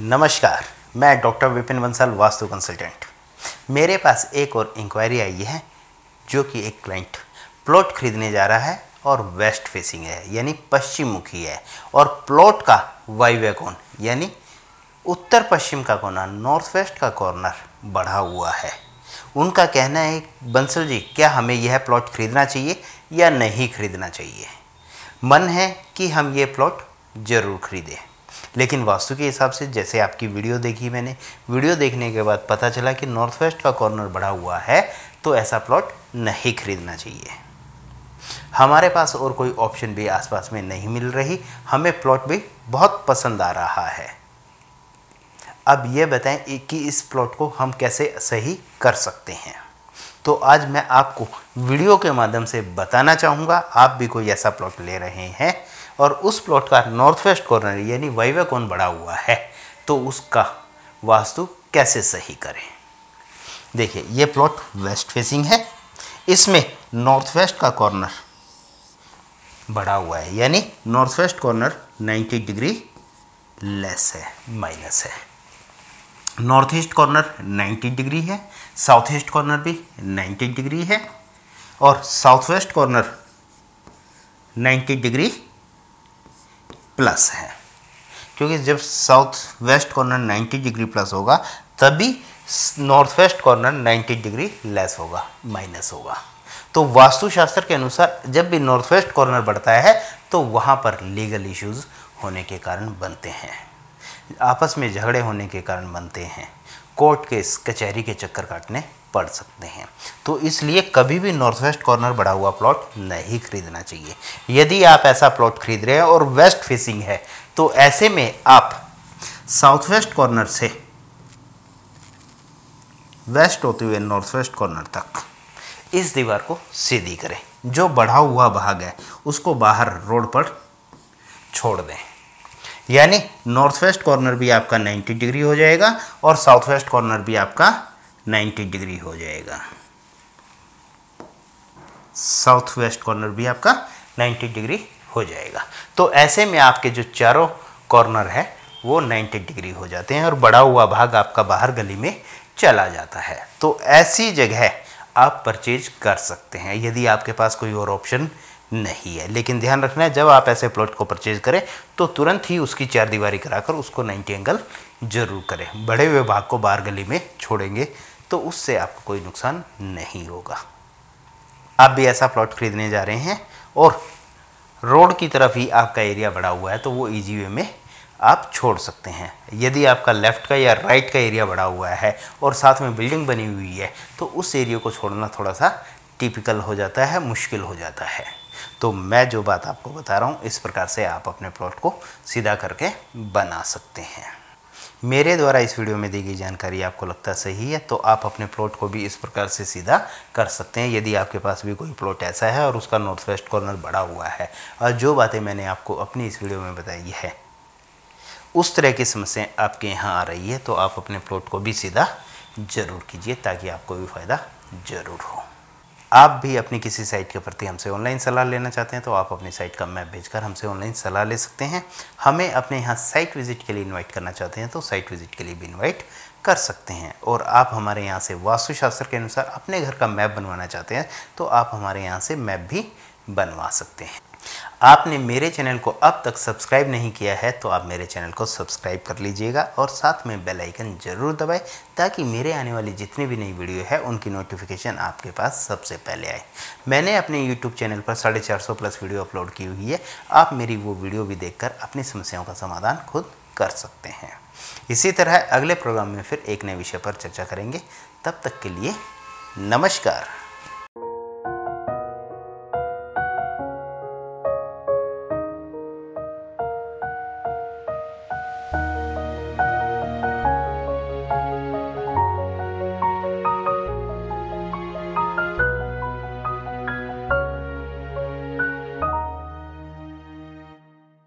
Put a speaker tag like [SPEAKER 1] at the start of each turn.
[SPEAKER 1] नमस्कार मैं doctor Vipin Bansal vastu consultant मेरे पास एक और इंक्वायरी आई है जो कि एक क्लाइंट प्लॉट खरीदने जा रहा है और वेस्ट फेसिंग है यानी पश्चिम मुखी है और प्लॉट का वायव्य कोण यानी उत्तर पश्चिम का कोना नॉर्थ वेस्ट का कॉर्नर बढ़ा हुआ है उनका कहना है बंसल जी क्या हमें यह प्लॉट खरीदना चाहिए या नहीं खरीदना चाहिए मन है कि हम ये प्लॉट ज़रूर खरीदें लेकिन वास्तु के हिसाब से जैसे आपकी वीडियो देखी मैंने वीडियो देखने के बाद पता चला कि नॉर्थ वेस्ट का कॉर्नर बढ़ा हुआ है तो ऐसा प्लॉट नहीं खरीदना चाहिए हमारे पास और कोई ऑप्शन भी आसपास में नहीं मिल रही हमें प्लॉट भी बहुत पसंद आ रहा है अब ये बताएं कि इस प्लॉट को हम कैसे सही कर सकते हैं तो आज मैं आपको वीडियो के माध्यम से बताना चाहूँगा आप भी कोई ऐसा प्लॉट ले रहे हैं और उस प्लॉट का नॉर्थ वेस्ट कॉर्नर यानी वाइवा कौन बढ़ा हुआ है तो उसका वास्तु कैसे सही करें देखिए ये प्लॉट वेस्ट फेसिंग है इसमें नॉर्थ वेस्ट का कॉर्नर बढ़ा हुआ है यानी north west corner 90 degree less है माइनस है नॉर्थ ईस्ट कॉर्नर 90 डिग्री है साउथ ईस्ट कॉर्नर भी 90 डिग्री है और south west corner 90 degree plus है क्योंकि जब south west corner 90 degree plus होगा तभी north west corner 90 degree less होगा माइनस होगा तो वास्तुशास्त्र के अनुसार जब भी नॉर्थ वेस्ट कॉर्नर बढ़ता है तो वहाँ पर लीगल इश्यूज होने के कारण बनते हैं आपस में झगड़े होने के कारण बनते हैं कोर्ट केस कचहरी के चक्कर काटने पढ़ सकते हैं तो इसलिए कभी भी नॉर्थ वेस्ट कॉर्नर बढ़ा हुआ प्लॉट नहीं खरीदना चाहिए यदि आप ऐसा प्लॉट खरीद रहे हैं और वेस्ट फेसिंग है तो ऐसे में आप साउथ वेस्ट कॉर्नर से वेस्ट होते हुए नॉर्थ वेस्ट कॉर्नर तक इस दीवार को सीधी करें जो बढ़ा हुआ भाग है उसको बाहर रोड पर छोड़ दें यानी नॉर्थ वेस्ट कॉर्नर भी आपका 90 डिग्री हो जाएगा और साउथ वेस्ट कॉर्नर भी आपका 90 डिग्री हो जाएगा साउथ वेस्ट कॉर्नर भी आपका 90 डिग्री हो जाएगा तो ऐसे में आपके जो चारों कॉर्नर है वो 90 डिग्री हो जाते हैं और बड़ा हुआ भाग आपका बाहर गली में चला जाता है तो ऐसी जगह आप परचेज कर सकते हैं यदि आपके पास कोई और ऑप्शन नहीं है लेकिन ध्यान रखना है जब आप ऐसे प्लॉट को परचेज करें तो तुरंत ही उसकी चार दीवारी कराकर उसको 90 एंगल जरूर करें बड़े हुए भाग को बाहर गली में छोड़ेंगे तो उससे आपको कोई नुकसान नहीं होगा आप भी ऐसा प्लॉट खरीदने जा रहे हैं और रोड की तरफ ही आपका एरिया बड़ा हुआ है तो वो ईजी वे में आप छोड़ सकते हैं यदि आपका लेफ़्ट का या राइट का एरिया बड़ा हुआ है और साथ में बिल्डिंग बनी हुई है तो उस एरिया को छोड़ना थोड़ा सा टिपिकल हो जाता है मुश्किल हो जाता है तो मैं जो बात आपको बता रहा हूँ इस प्रकार से आप अपने प्लॉट को सीधा करके बना सकते हैं मेरे द्वारा इस वीडियो में दी गई जानकारी आपको लगता सही है तो आप अपने प्लॉट को भी इस प्रकार से सीधा कर सकते हैं यदि आपके पास भी कोई प्लॉट ऐसा है और उसका नॉर्थ वेस्ट कॉर्नर बड़ा हुआ है और जो बातें मैंने आपको अपनी इस वीडियो में बताई है उस तरह की समस्याएँ आपके यहाँ आ रही है तो आप अपने प्लॉट को भी सीधा ज़रूर कीजिए ताकि आपको भी फ़ायदा ज़रूर हो आप भी अपनी किसी साइट के प्रति हमसे ऑनलाइन सलाह लेना चाहते हैं तो आप अपनी साइट का मैप भेजकर हमसे ऑनलाइन सलाह ले सकते हैं हमें अपने यहाँ साइट विज़िट के लिए इनवाइट करना चाहते हैं तो साइट विज़िट के लिए भी इनवाइट कर सकते हैं और आप हमारे यहाँ से वास्तुशास्त्र के अनुसार अपने घर का मैप बनवाना चाहते हैं तो आप हमारे यहाँ से मैप भी बनवा सकते हैं आपने मेरे चैनल को अब तक सब्सक्राइब नहीं किया है तो आप मेरे चैनल को सब्सक्राइब कर लीजिएगा और साथ में बेल आइकन ज़रूर दबाएं ताकि मेरे आने वाली जितनी भी नई वीडियो है उनकी नोटिफिकेशन आपके पास सबसे पहले आए मैंने अपने यूट्यूब चैनल पर साढ़े चार सौ प्लस वीडियो अपलोड की हुई है आप मेरी वो वीडियो भी देखकर अपनी समस्याओं का समाधान खुद कर सकते हैं इसी तरह अगले प्रोग्राम में फिर एक नए विषय पर चर्चा करेंगे तब तक के लिए नमस्कार